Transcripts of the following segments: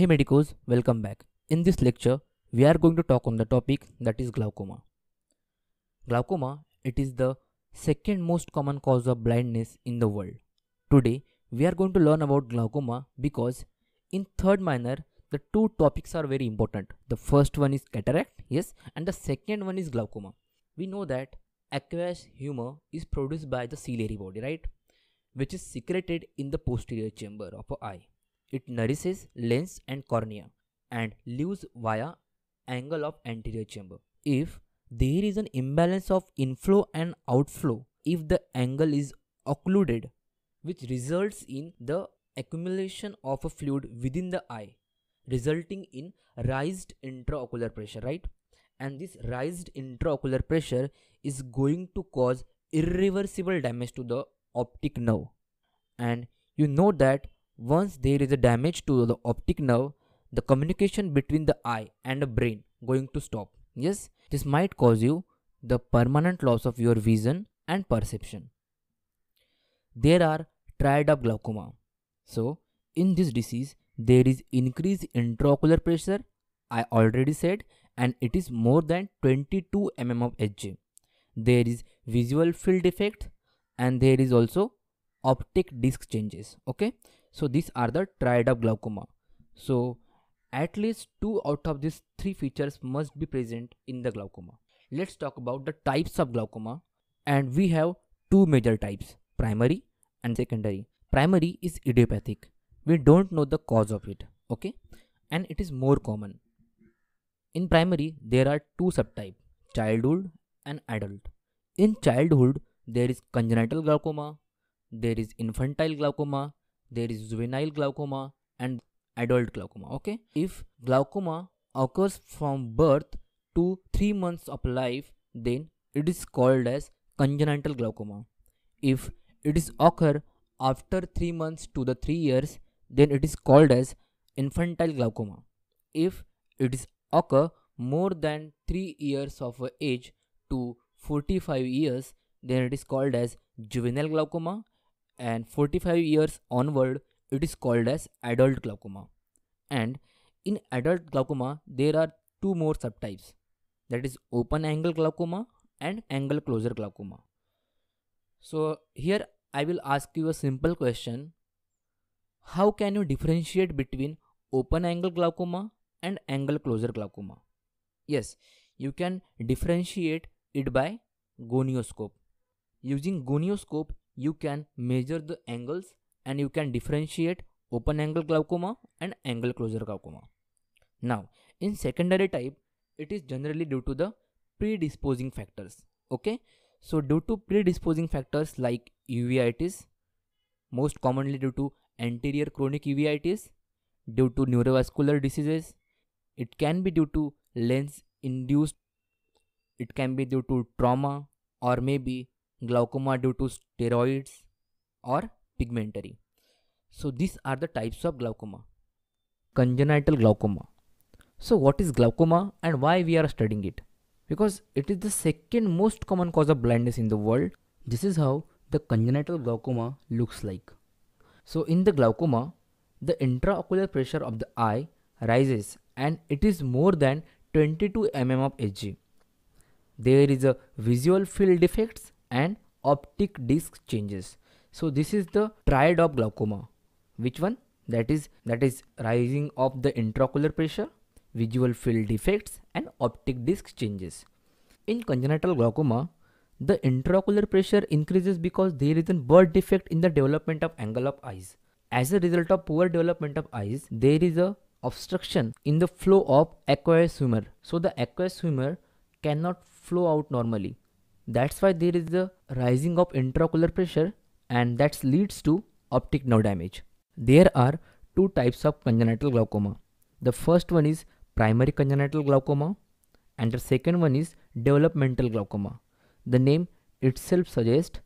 Hey Medicos, welcome back. In this lecture, we are going to talk on the topic that is glaucoma. Glaucoma, it is the second most common cause of blindness in the world. Today, we are going to learn about glaucoma because in third minor, the two topics are very important. The first one is cataract, yes, and the second one is glaucoma. We know that aqueous humor is produced by the ciliary body, right? Which is secreted in the posterior chamber of our eye it nourishes lens and cornea and leaves via angle of anterior chamber. If there is an imbalance of inflow and outflow, if the angle is occluded, which results in the accumulation of a fluid within the eye, resulting in raised intraocular pressure, right? And this raised intraocular pressure is going to cause irreversible damage to the optic nerve. And you know that once there is a damage to the optic nerve, the communication between the eye and the brain going to stop. Yes, this might cause you the permanent loss of your vision and perception. There are triad of glaucoma. So, in this disease, there is increased intraocular pressure, I already said, and it is more than 22 mm of Hg. There is visual field effect, and there is also optic disc changes okay so these are the triad of glaucoma so at least two out of these three features must be present in the glaucoma let's talk about the types of glaucoma and we have two major types primary and secondary primary is idiopathic we don't know the cause of it okay and it is more common in primary there are two subtypes childhood and adult in childhood there is congenital glaucoma there is infantile glaucoma, there is juvenile glaucoma, and adult glaucoma. Okay, if glaucoma occurs from birth to 3 months of life, then it is called as congenital glaucoma. If it is occur after 3 months to the 3 years, then it is called as infantile glaucoma. If it is occur more than 3 years of age to 45 years, then it is called as juvenile glaucoma and 45 years onward it is called as adult glaucoma and in adult glaucoma there are two more subtypes that is open angle glaucoma and angle closure glaucoma so here i will ask you a simple question how can you differentiate between open angle glaucoma and angle closure glaucoma yes you can differentiate it by gonioscope using gonioscope you can measure the angles and you can differentiate open angle glaucoma and angle closure glaucoma. Now, in secondary type, it is generally due to the predisposing factors. Okay, so due to predisposing factors like uveitis, most commonly due to anterior chronic uveitis, due to neurovascular diseases, it can be due to lens induced, it can be due to trauma or maybe glaucoma due to steroids or pigmentary. So these are the types of glaucoma. Congenital glaucoma. So what is glaucoma and why we are studying it? Because it is the second most common cause of blindness in the world. This is how the congenital glaucoma looks like. So in the glaucoma, the intraocular pressure of the eye rises and it is more than 22 mm of Hg. There is a visual field defects and optic disc changes so this is the triad of glaucoma which one that is that is rising of the intraocular pressure visual field defects and optic disc changes in congenital glaucoma the intraocular pressure increases because there is a birth defect in the development of angle of eyes as a result of poor development of eyes there is a obstruction in the flow of aqueous humor so the aqueous humor cannot flow out normally that's why there is the rising of intraocular pressure and that leads to optic nerve damage. There are two types of congenital glaucoma. The first one is primary congenital glaucoma and the second one is developmental glaucoma. The name itself suggests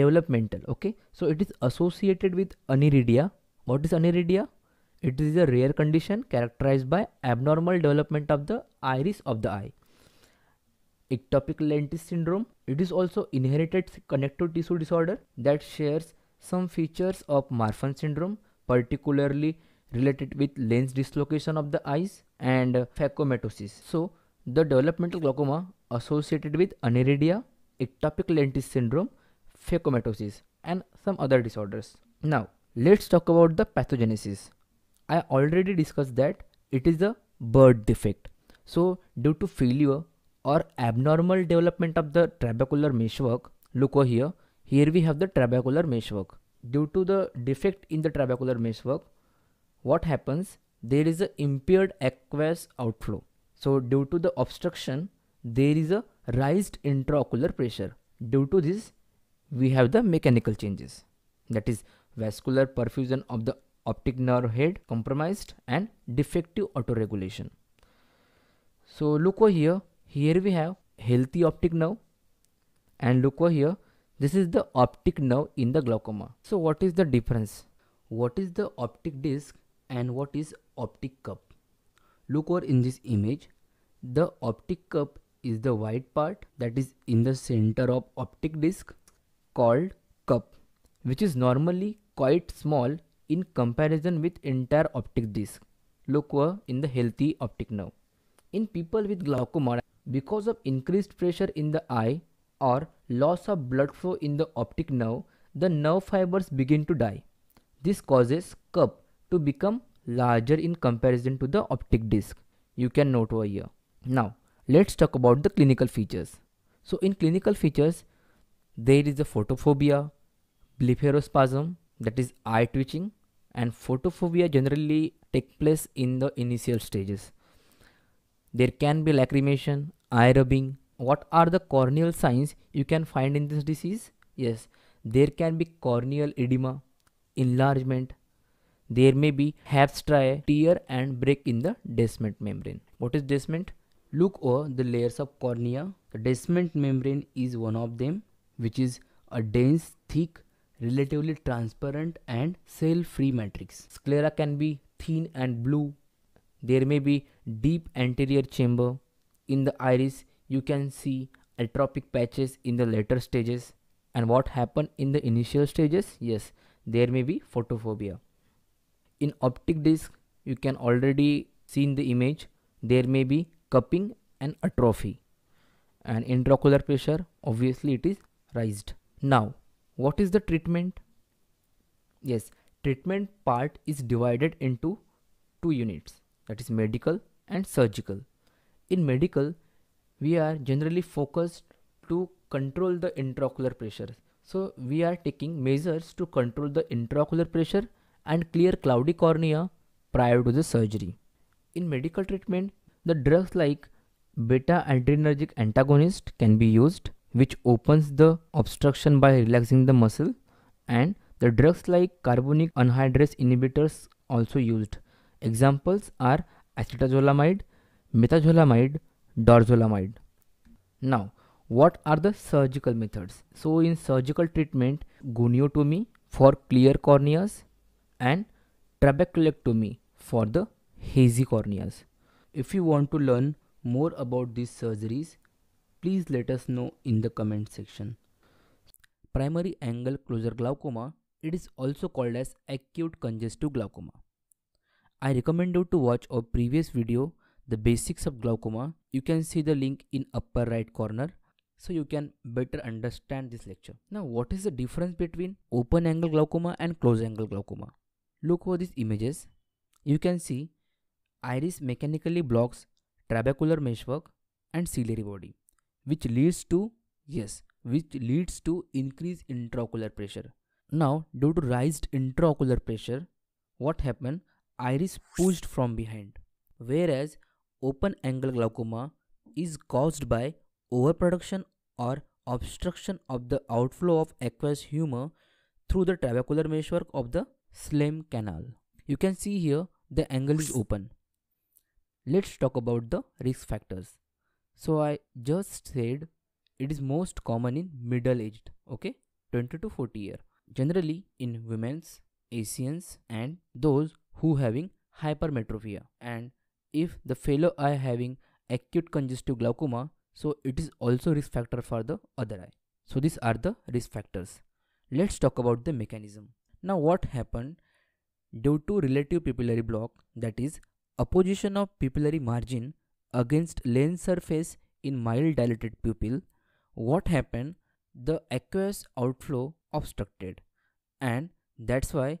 developmental okay so it is associated with aniridia what is aniridia it is a rare condition characterized by abnormal development of the iris of the eye ectopic lentis syndrome. It is also inherited connective tissue disorder that shares some features of Marfan syndrome, particularly related with lens dislocation of the eyes and phacomatosis. So, the developmental glaucoma associated with aniridia, ectopic lentis syndrome, phacomatosis and some other disorders. Now, let's talk about the pathogenesis. I already discussed that it is a birth defect. So, due to failure or abnormal development of the trabecular meshwork, look over here, here we have the trabecular meshwork. Due to the defect in the trabecular meshwork, what happens? There is an impaired aqueous outflow. So due to the obstruction, there is a raised intraocular pressure. Due to this, we have the mechanical changes. That is vascular perfusion of the optic nerve head compromised and defective autoregulation. So look over here, here we have healthy optic nerve and look over here this is the optic nerve in the glaucoma. So what is the difference? What is the optic disc and what is optic cup? Look over in this image. The optic cup is the white part that is in the center of optic disc called cup which is normally quite small in comparison with entire optic disc. Look over in the healthy optic nerve. In people with glaucoma because of increased pressure in the eye or loss of blood flow in the optic nerve, the nerve fibers begin to die. This causes cup to become larger in comparison to the optic disc. You can note over here. Now, let's talk about the clinical features. So, in clinical features, there is the photophobia, blepharospasm, that is eye twitching, and photophobia generally take place in the initial stages. There can be lacrimation, eye rubbing. What are the corneal signs you can find in this disease? Yes, there can be corneal edema, enlargement. There may be habstria, tear and break in the basement membrane. What is basement? Look over the layers of cornea. The membrane is one of them which is a dense, thick, relatively transparent and cell-free matrix. Sclera can be thin and blue there may be deep anterior chamber. In the iris, you can see atrophic patches in the later stages. And what happened in the initial stages? Yes, there may be photophobia. In optic disc, you can already see in the image, there may be cupping and atrophy. And intraocular pressure, obviously it is raised. Now, what is the treatment? Yes, treatment part is divided into two units that is medical and surgical. In medical, we are generally focused to control the intraocular pressure. So we are taking measures to control the intraocular pressure and clear cloudy cornea prior to the surgery. In medical treatment, the drugs like beta adrenergic antagonist can be used which opens the obstruction by relaxing the muscle and the drugs like carbonic anhydrase inhibitors also used Examples are acetazolamide, methazolamide, dorzolamide. Now, what are the surgical methods? So, in surgical treatment, goniotomy for clear corneas and trabeculectomy for the hazy corneas. If you want to learn more about these surgeries, please let us know in the comment section. Primary angle closure glaucoma, it is also called as acute congestive glaucoma. I recommend you to watch our previous video, The Basics of Glaucoma. You can see the link in upper right corner so you can better understand this lecture. Now what is the difference between open angle glaucoma and close angle glaucoma? Look over these images. You can see iris mechanically blocks trabecular meshwork and ciliary body which leads to yes which leads to increased intraocular pressure. Now due to raised intraocular pressure what happened iris pushed from behind, whereas open angle glaucoma is caused by overproduction or obstruction of the outflow of aqueous humor through the trabecular meshwork of the slim canal. You can see here the angle is open. Let's talk about the risk factors. So I just said it is most common in middle aged, okay, 20 to 40 year. Generally in women's, Asians and those who having hypermetropia and if the fellow eye having acute congestive glaucoma so it is also risk factor for the other eye so these are the risk factors let's talk about the mechanism now what happened due to relative pupillary block that is opposition of pupillary margin against lens surface in mild dilated pupil what happened the aqueous outflow obstructed and that's why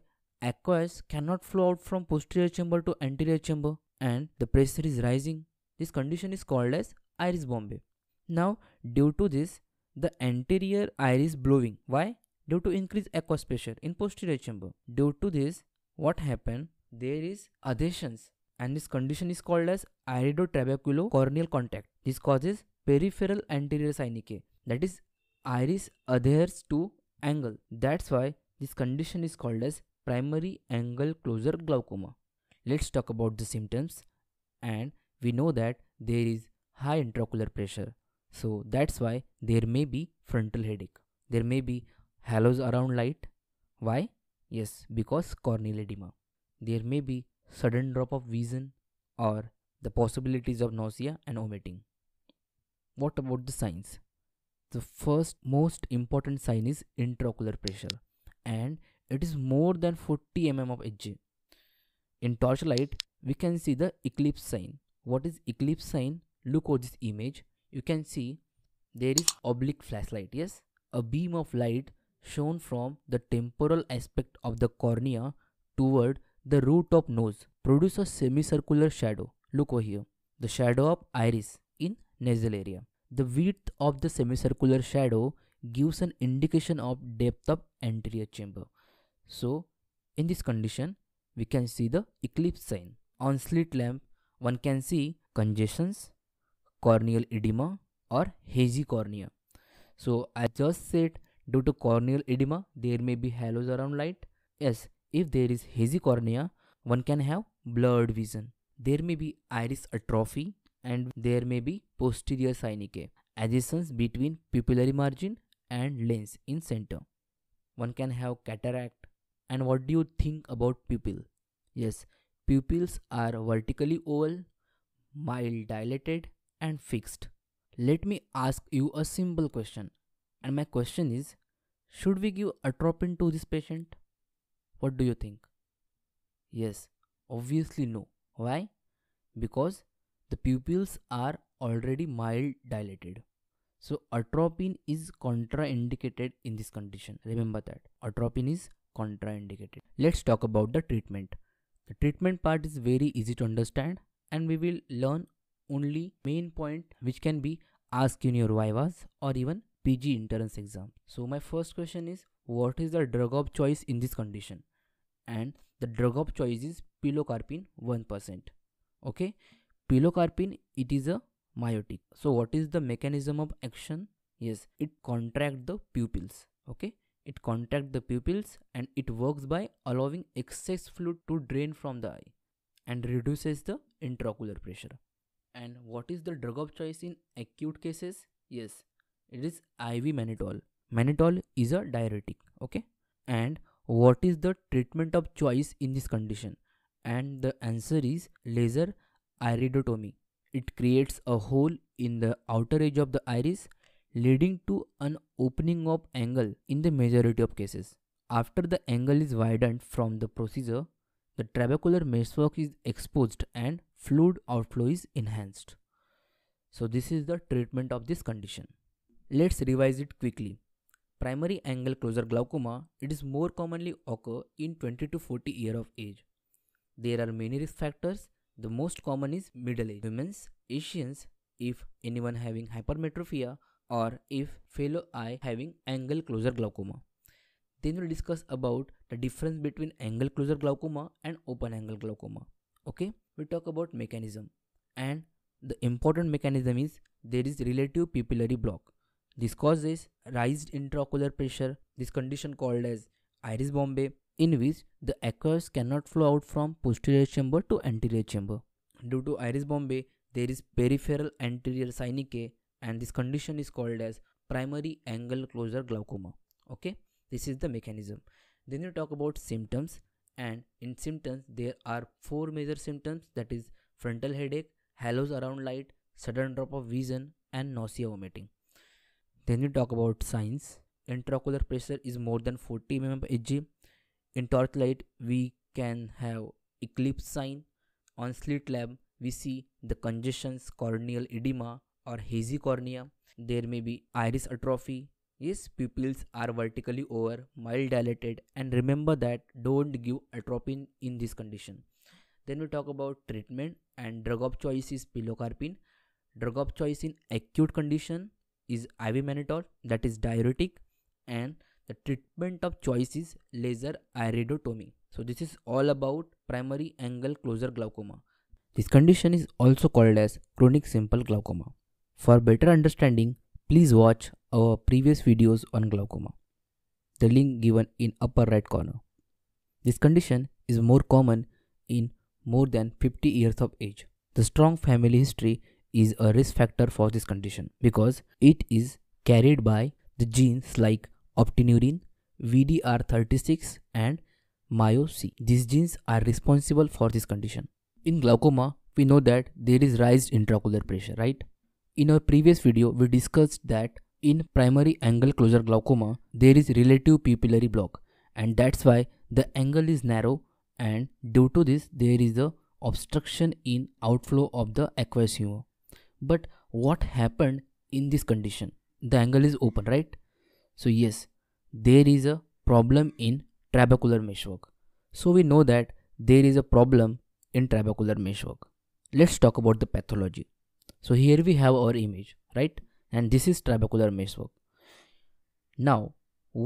aqueous cannot flow out from posterior chamber to anterior chamber and the pressure is rising. This condition is called as iris bombay. Now, due to this, the anterior iris blowing. Why? Due to increased aqueous pressure in posterior chamber. Due to this, what happened? There is adhesions and this condition is called as corneal contact. This causes peripheral anterior synechiae. That is, iris adheres to angle. That's why this condition is called as primary angle closure glaucoma. Let's talk about the symptoms and we know that there is high intraocular pressure. So that's why there may be frontal headache. There may be halos around light. Why? Yes, because corneal edema. There may be sudden drop of vision or the possibilities of nausea and vomiting. What about the signs? The first most important sign is intraocular pressure and it is more than 40 mm of edge. In torchlight, we can see the eclipse sign. What is eclipse sign? Look at this image. You can see there is oblique flashlight. Yes, a beam of light shown from the temporal aspect of the cornea toward the root of nose produce a semicircular shadow. Look over here. The shadow of iris in nasal area. The width of the semicircular shadow gives an indication of depth of anterior chamber. So in this condition, we can see the eclipse sign. On slit lamp, one can see congestions, corneal edema or hazy cornea. So I just said due to corneal edema, there may be halos around light. Yes, if there is hazy cornea, one can have blurred vision. There may be iris atrophy and there may be posterior synechiae, adjacence between pupillary margin and lens in center. One can have cataract and what do you think about pupil yes pupils are vertically oval mild dilated and fixed let me ask you a simple question and my question is should we give atropine to this patient what do you think yes obviously no why because the pupils are already mild dilated so atropine is contraindicated in this condition remember that atropine is contraindicated. Let's talk about the treatment. The treatment part is very easy to understand and we will learn only main point which can be asked in your Vivas or even PG entrance exam. So my first question is what is the drug of choice in this condition? And the drug of choice is pilocarpine 1%. Okay. Pilocarpine it is a myotic. So what is the mechanism of action? Yes, it contract the pupils. Okay. It contacts the pupils and it works by allowing excess fluid to drain from the eye and reduces the intraocular pressure. And what is the drug of choice in acute cases? Yes, it is IV mannitol. Mannitol is a diuretic, okay? And what is the treatment of choice in this condition? And the answer is laser iridotomy. It creates a hole in the outer edge of the iris leading to an opening of angle in the majority of cases. After the angle is widened from the procedure, the trabecular meshwork is exposed and fluid outflow is enhanced. So this is the treatment of this condition. Let's revise it quickly. Primary angle closure glaucoma, it is more commonly occur in 20 to 40 year of age. There are many risk factors. The most common is middle age, women's, Asians, if anyone having hypermetropia or if fellow eye having angle closure glaucoma. Then we'll discuss about the difference between angle closure glaucoma and open angle glaucoma. Okay, we talk about mechanism and the important mechanism is there is relative pupillary block. This causes raised intraocular pressure, this condition called as iris bombay, in which the aqueous cannot flow out from posterior chamber to anterior chamber. Due to iris bombay, there is peripheral anterior synechiae and this condition is called as primary angle closure glaucoma okay this is the mechanism then you talk about symptoms and in symptoms there are four major symptoms that is frontal headache halos around light sudden drop of vision and nausea vomiting then you talk about signs intraocular pressure is more than 40 mm per Hg. In torch light, we can have eclipse sign. On slit lamp, we see the congestions, corneal edema, or hazy cornea. There may be iris atrophy. Yes, pupils are vertically over, mild dilated, and remember that don't give atropine in this condition. Then we talk about treatment and drug of choice is pilocarpine. Drug of choice in acute condition is ibuprofen, that is diuretic and the treatment of choice is laser iridotomy. So this is all about primary angle closure glaucoma. This condition is also called as chronic simple glaucoma. For better understanding, please watch our previous videos on glaucoma. The link given in upper right corner. This condition is more common in more than 50 years of age. The strong family history is a risk factor for this condition because it is carried by the genes like optineurin, VDR36 and myoc. These genes are responsible for this condition. In glaucoma, we know that there is raised intraocular pressure, right? In our previous video, we discussed that in primary angle closure glaucoma, there is relative pupillary block and that's why the angle is narrow and due to this, there is a obstruction in outflow of the aqueous humor. But what happened in this condition? The angle is open, right? So yes, there is a problem in trabecular meshwork. So we know that there is a problem in trabecular meshwork. Let's talk about the pathology so here we have our image right and this is trabecular meshwork now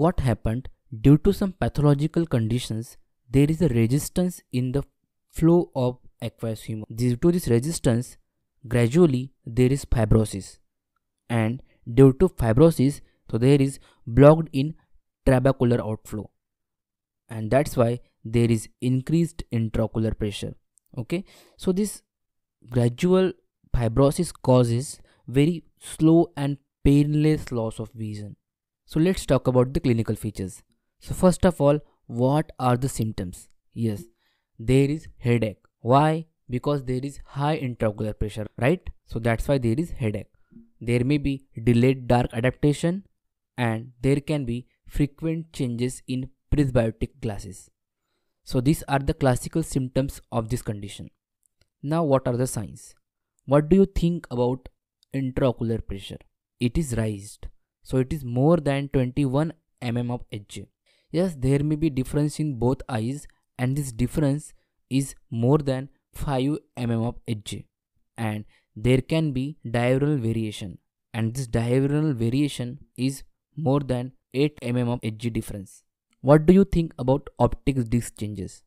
what happened due to some pathological conditions there is a resistance in the flow of aqueous humor due to this resistance gradually there is fibrosis and due to fibrosis so there is blocked in trabecular outflow and that's why there is increased intraocular pressure okay so this gradual fibrosis causes very slow and painless loss of vision. So let's talk about the clinical features. So first of all, what are the symptoms? Yes, there is headache. Why? Because there is high intraocular pressure, right? So that's why there is headache. There may be delayed dark adaptation and there can be frequent changes in presbyotic glasses. So these are the classical symptoms of this condition. Now what are the signs? what do you think about intraocular pressure? It is raised, so it is more than 21 mm of Hg. Yes, there may be difference in both eyes and this difference is more than 5 mm of Hg and there can be diurnal variation and this diurnal variation is more than 8 mm of Hg difference. What do you think about optic disc changes?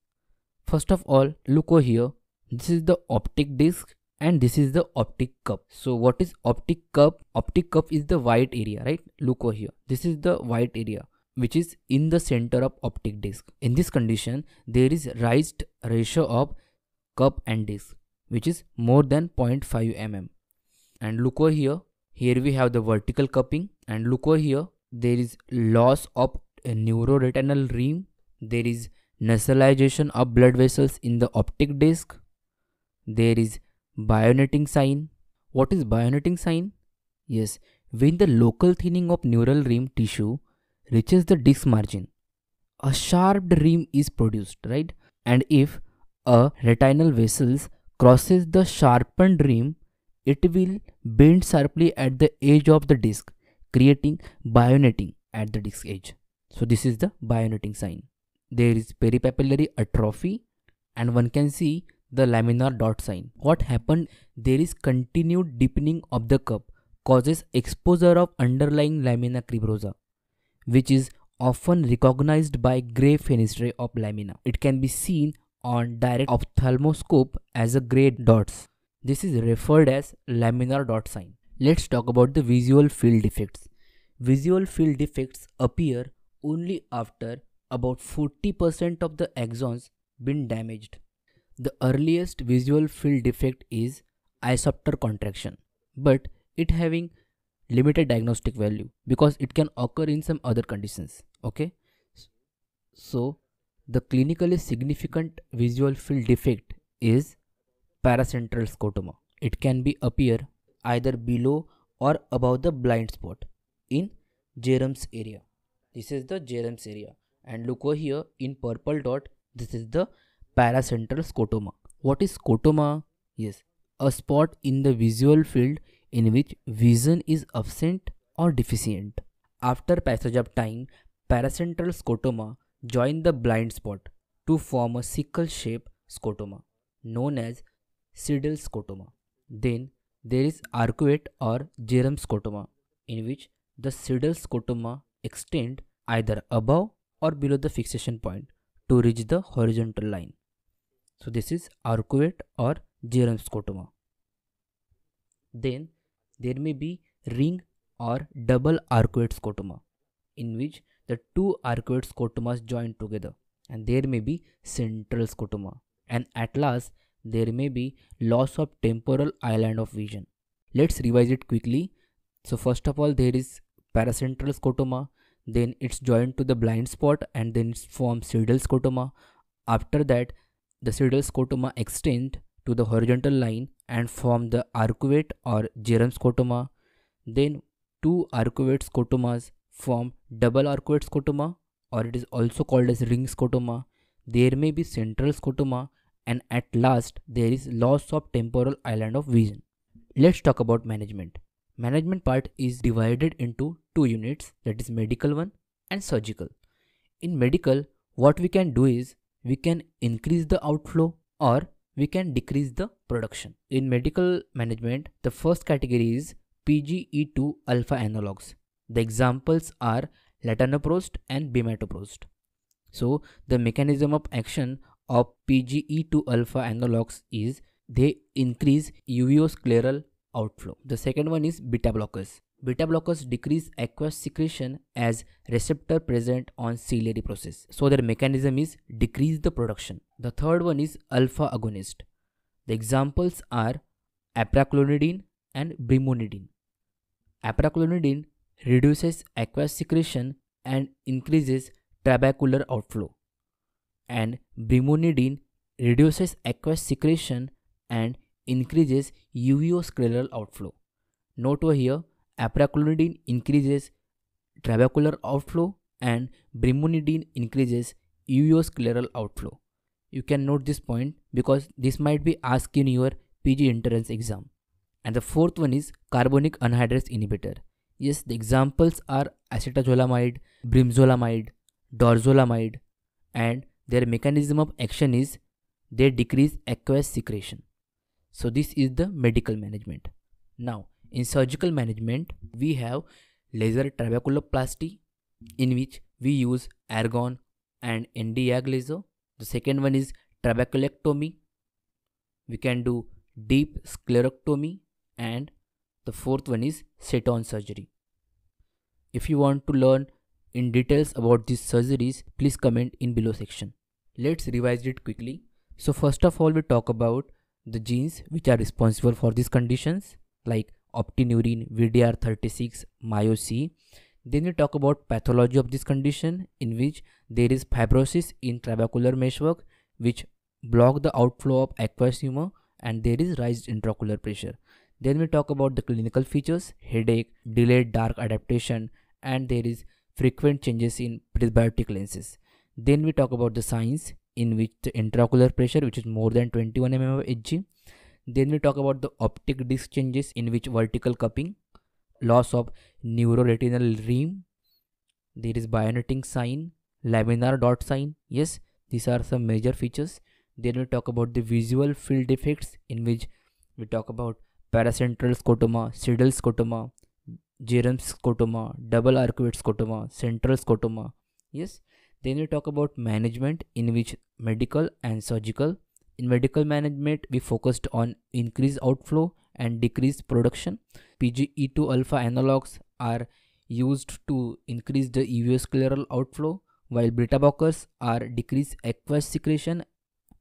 First of all, look over here. This is the optic disc and this is the optic cup so what is optic cup optic cup is the white area right look over here this is the white area which is in the center of optic disc in this condition there is raised ratio of cup and disc which is more than 0.5 mm and look over here here we have the vertical cupping and look over here there is loss of neuroretinal rim there is nasalization of blood vessels in the optic disc there is Bionetting sign. What is bionetting sign? Yes, when the local thinning of neural rim tissue reaches the disc margin, a sharp rim is produced, right? And if a retinal vessels crosses the sharpened rim, it will bend sharply at the edge of the disc, creating bionetting at the disc edge. So this is the bionetting sign. There is peripapillary atrophy and one can see the laminar dot sign. What happened? There is continued deepening of the cup causes exposure of underlying lamina cribrosa, which is often recognized by gray fenestrae of lamina. It can be seen on direct ophthalmoscope as a gray dots. This is referred as laminar dot sign. Let's talk about the visual field effects. Visual field defects appear only after about 40% of the axons been damaged. The earliest visual field defect is isopter contraction, but it having limited diagnostic value because it can occur in some other conditions. Okay, so the clinically significant visual field defect is paracentral scotoma. It can be appear either below or above the blind spot in gerums area. This is the gerums area and look over here in purple dot. This is the paracentral scotoma. What is scotoma? Yes, a spot in the visual field in which vision is absent or deficient. After passage of time, paracentral scotoma join the blind spot to form a sickle-shaped scotoma known as sidal scotoma. Then there is arcuate or jerum scotoma in which the sidal scotoma extend either above or below the fixation point to reach the horizontal line. So this is arcuate or germ scotoma. Then there may be ring or double arcuate scotoma in which the two arcuate scotomas join together and there may be central scotoma and at last there may be loss of temporal island of vision. Let's revise it quickly. So first of all there is paracentral scotoma then it's joined to the blind spot and then it forms sedal scotoma. After that the central scotoma extend to the horizontal line and form the arcuate or germ scotoma. Then two arcuate scotomas form double arcuate scotoma or it is also called as ring scotoma. There may be central scotoma and at last there is loss of temporal island of vision. Let's talk about management. Management part is divided into two units that is medical one and surgical. In medical what we can do is we can increase the outflow or we can decrease the production. In medical management, the first category is PGE2 alpha analogs. The examples are latanoprost and bimatoprost. So the mechanism of action of PGE2 alpha analogs is they increase uveoscleral outflow. The second one is beta blockers beta blockers decrease aqueous secretion as receptor present on ciliary process. So their mechanism is decrease the production. The third one is alpha agonist. The examples are apraclonidine and brimonidine. Apraclonidine reduces aqueous secretion and increases trabecular outflow and brimonidine reduces aqueous secretion and increases uveoscleral outflow. Note over here Apraclonidine increases trabecular outflow and brimonidine increases uveoscleral outflow. You can note this point because this might be asked in your PG entrance exam. And the fourth one is carbonic anhydrase inhibitor. Yes, the examples are acetazolamide, brimzolamide, dorzolamide, and their mechanism of action is they decrease aqueous secretion. So this is the medical management. Now in surgical management, we have laser trabeculoplasty, in which we use argon and NDAG laser. The second one is trabeculectomy. We can do deep sclerectomy, and the fourth one is Seton surgery. If you want to learn in details about these surgeries, please comment in below section. Let's revise it quickly. So first of all, we talk about the genes which are responsible for these conditions like optinurine, VDR36, MyoC. Then we talk about pathology of this condition in which there is fibrosis in trabecular meshwork which block the outflow of aqueous humor and there is raised intraocular pressure. Then we talk about the clinical features, headache, delayed dark adaptation and there is frequent changes in presbyotic lenses. Then we talk about the signs in which the intraocular pressure which is more than 21 mm of Hg then we talk about the optic disc changes in which vertical cupping, loss of neuroretinal rim, there is bionetting sign, laminar dot sign. Yes, these are some major features. Then we talk about the visual field defects in which we talk about paracentral scotoma, sidal scotoma, germ scotoma, double arcuate scotoma, central scotoma. Yes. Then we talk about management in which medical and surgical in medical management, we focused on increased outflow and decreased production. PGE2 alpha analogs are used to increase the evioscleral outflow while beta blockers are decrease aqueous secretion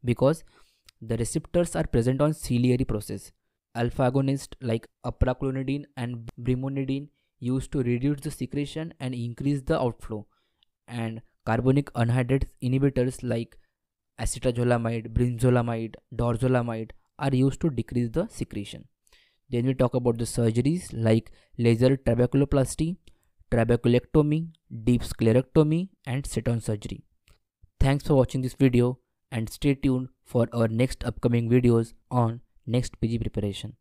because the receptors are present on ciliary process. Alpha agonists like apraclonidine and brimonidine used to reduce the secretion and increase the outflow and carbonic anhydrase inhibitors like acetazolamide, brinzolamide, dorzolamide are used to decrease the secretion. Then we talk about the surgeries like laser trabeculoplasty, trabeculectomy, deep sclerectomy and ceton surgery. Thanks for watching this video and stay tuned for our next upcoming videos on next PG preparation.